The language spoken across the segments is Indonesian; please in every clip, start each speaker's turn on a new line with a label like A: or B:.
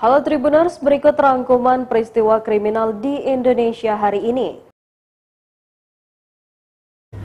A: Halo Tribuners, berikut rangkuman peristiwa kriminal di Indonesia hari ini.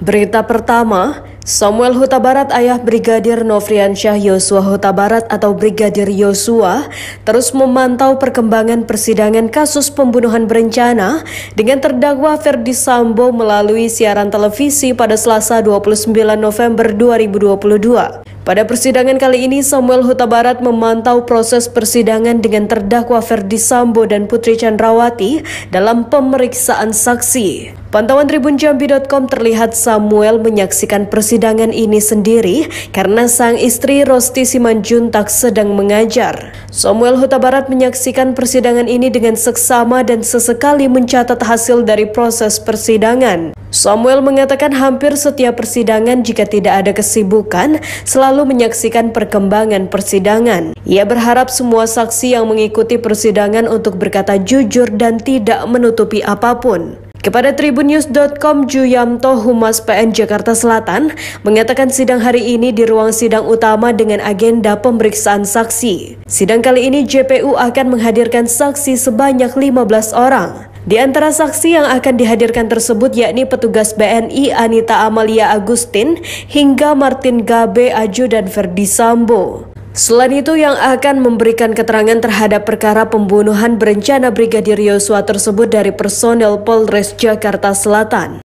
A: Berita pertama, Samuel Huta Barat ayah Brigadir Nofriansyah Yosua Huta Barat atau Brigadir Yosua terus memantau perkembangan persidangan kasus pembunuhan berencana dengan terdakwa Ferdi Sambo melalui siaran televisi pada Selasa 29 November 2022. Pada persidangan kali ini, Samuel Huta Barat memantau proses persidangan dengan terdakwa Ferdi Sambo dan Putri Chandrawati dalam pemeriksaan saksi. Pantauan Tribun Jambi.com terlihat Samuel menyaksikan persidangan ini sendiri karena sang istri Rosti Simanjuntak sedang mengajar. Samuel Huta Barat menyaksikan persidangan ini dengan seksama dan sesekali mencatat hasil dari proses persidangan. Samuel mengatakan hampir setiap persidangan jika tidak ada kesibukan selalu menyaksikan perkembangan persidangan. Ia berharap semua saksi yang mengikuti persidangan untuk berkata jujur dan tidak menutupi apapun. Kepada tribunnews.com, Juyamto Humas PN Jakarta Selatan mengatakan sidang hari ini di ruang sidang utama dengan agenda pemeriksaan saksi. Sidang kali ini JPU akan menghadirkan saksi sebanyak 15 orang. Di antara saksi yang akan dihadirkan tersebut yakni petugas BNI Anita Amalia Agustin hingga Martin Gabe Aju dan Verdi Sambo. Selain itu yang akan memberikan keterangan terhadap perkara pembunuhan berencana Brigadir Yosua tersebut dari personel Polres Jakarta Selatan.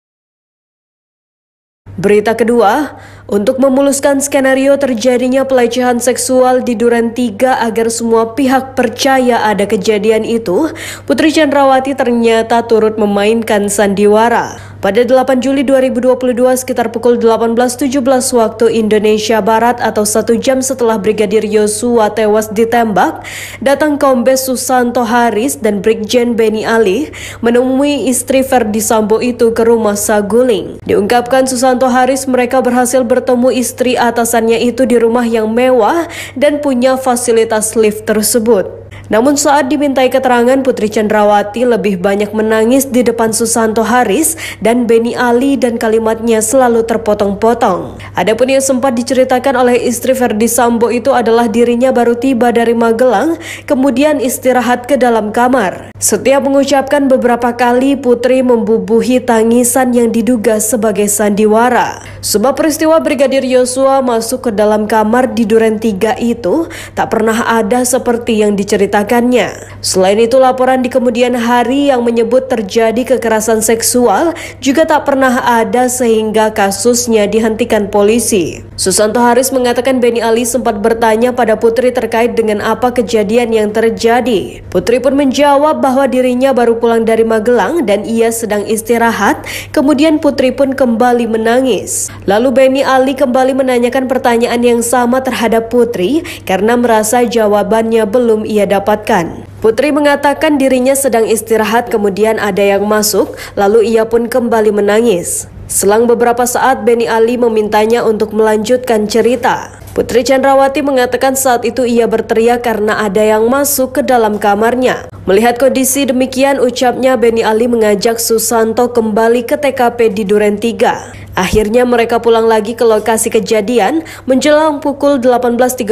A: Berita kedua, untuk memuluskan skenario terjadinya pelecehan seksual di Duren 3 agar semua pihak percaya ada kejadian itu, Putri Chandrawati ternyata turut memainkan sandiwara. Pada 8 Juli 2022 sekitar pukul 18.17 waktu Indonesia Barat atau satu jam setelah Brigadir Yosua tewas ditembak, datang Kombes Susanto Haris dan Brigjen Beni Ali menemui istri Verdi Sambo itu ke rumah Saguling. Diungkapkan Susanto Haris mereka berhasil bertemu istri atasannya itu di rumah yang mewah dan punya fasilitas lift tersebut. Namun saat dimintai keterangan Putri Cendrawati lebih banyak menangis di depan Susanto Haris dan Beni Ali dan kalimatnya selalu terpotong-potong. Adapun yang sempat diceritakan oleh istri Verdi Sambo itu adalah dirinya baru tiba dari Magelang kemudian istirahat ke dalam kamar. Setiap mengucapkan beberapa kali Putri membubuhi tangisan yang diduga sebagai sandiwara. Sebab peristiwa Brigadir Yosua masuk ke dalam kamar di Duren 3 itu tak pernah ada seperti yang diceritakan menceritakannya. Selain itu, laporan di kemudian hari yang menyebut terjadi kekerasan seksual juga tak pernah ada sehingga kasusnya dihentikan polisi. Susanto Haris mengatakan Beni Ali sempat bertanya pada Putri terkait dengan apa kejadian yang terjadi. Putri pun menjawab bahwa dirinya baru pulang dari Magelang dan ia sedang istirahat. Kemudian Putri pun kembali menangis. Lalu Beni Ali kembali menanyakan pertanyaan yang sama terhadap Putri karena merasa jawabannya belum ia dapatkan. Putri mengatakan dirinya sedang istirahat kemudian ada yang masuk lalu ia pun kembali menangis. Selang beberapa saat, Benny Ali memintanya untuk melanjutkan cerita. Putri Chandrawati mengatakan saat itu ia berteriak karena ada yang masuk ke dalam kamarnya. Melihat kondisi demikian, ucapnya Benny Ali mengajak Susanto kembali ke TKP di Duren 3. Akhirnya mereka pulang lagi ke lokasi kejadian menjelang pukul 18.30.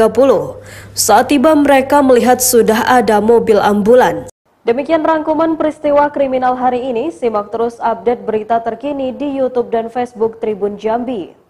A: Saat tiba mereka melihat sudah ada mobil ambulan. Demikian rangkuman peristiwa kriminal hari ini, simak terus update berita terkini di Youtube dan Facebook Tribun Jambi.